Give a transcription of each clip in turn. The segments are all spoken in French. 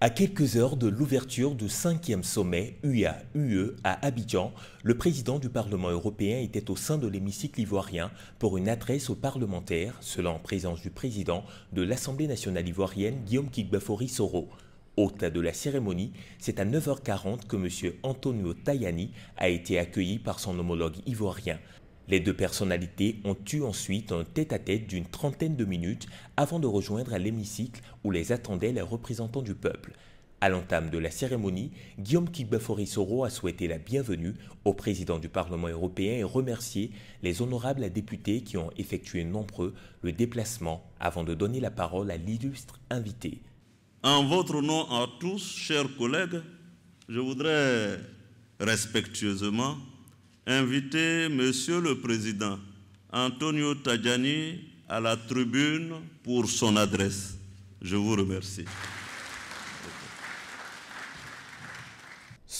À quelques heures de l'ouverture du cinquième sommet UA-UE à Abidjan, le président du Parlement européen était au sein de l'hémicycle ivoirien pour une adresse aux parlementaires, selon présence du président de l'Assemblée nationale ivoirienne, Guillaume Kigbafori Soro. tas de la cérémonie, c'est à 9h40 que M. Antonio Tajani a été accueilli par son homologue ivoirien. Les deux personnalités ont eu ensuite un tête-à-tête d'une trentaine de minutes avant de rejoindre l'hémicycle où les attendaient les représentants du peuple. À l'entame de la cérémonie, Guillaume Kikbaforisoro a souhaité la bienvenue au président du Parlement européen et remercié les honorables députés qui ont effectué nombreux le déplacement avant de donner la parole à l'illustre invité. En votre nom à tous, chers collègues, je voudrais respectueusement Inviter Monsieur le Président Antonio Tajani à la tribune pour son adresse. Je vous remercie.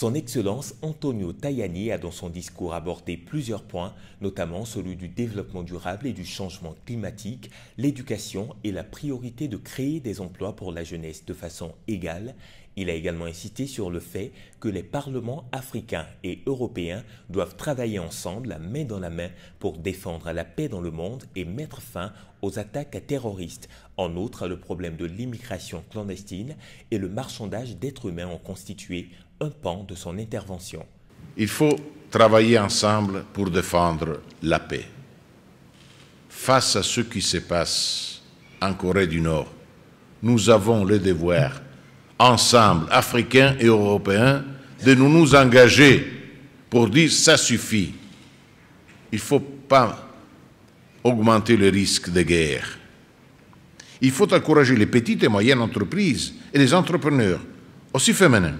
Son Excellence Antonio Tajani a dans son discours abordé plusieurs points, notamment celui du développement durable et du changement climatique, l'éducation et la priorité de créer des emplois pour la jeunesse de façon égale. Il a également insisté sur le fait que les parlements africains et européens doivent travailler ensemble, la main dans la main, pour défendre la paix dans le monde et mettre fin aux attaques terroristes. En outre, le problème de l'immigration clandestine et le marchandage d'êtres humains ont constitué un pan de son intervention. Il faut travailler ensemble pour défendre la paix. Face à ce qui se passe en Corée du Nord, nous avons le devoir, ensemble, Africains et Européens, de nous, nous engager pour dire ça suffit. Il ne faut pas augmenter le risque de guerre. Il faut encourager les petites et moyennes entreprises et les entrepreneurs, aussi féminins,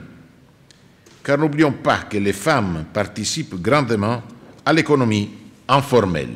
car n'oublions pas que les femmes participent grandement à l'économie informelle.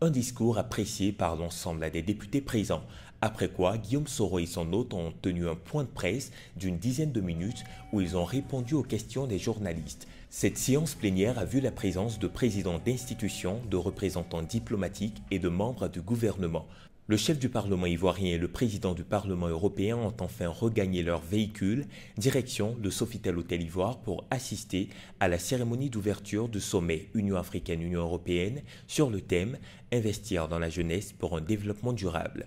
Un discours apprécié par l'ensemble des députés présents. Après quoi, Guillaume Soro et son hôte ont tenu un point de presse d'une dizaine de minutes où ils ont répondu aux questions des journalistes. Cette séance plénière a vu la présence de présidents d'institutions, de représentants diplomatiques et de membres du gouvernement. Le chef du Parlement ivoirien et le président du Parlement européen ont enfin regagné leur véhicule, direction le Sofitel Hôtel Ivoire pour assister à la cérémonie d'ouverture du sommet Union africaine-Union européenne sur le thème Investir dans la jeunesse pour un développement durable.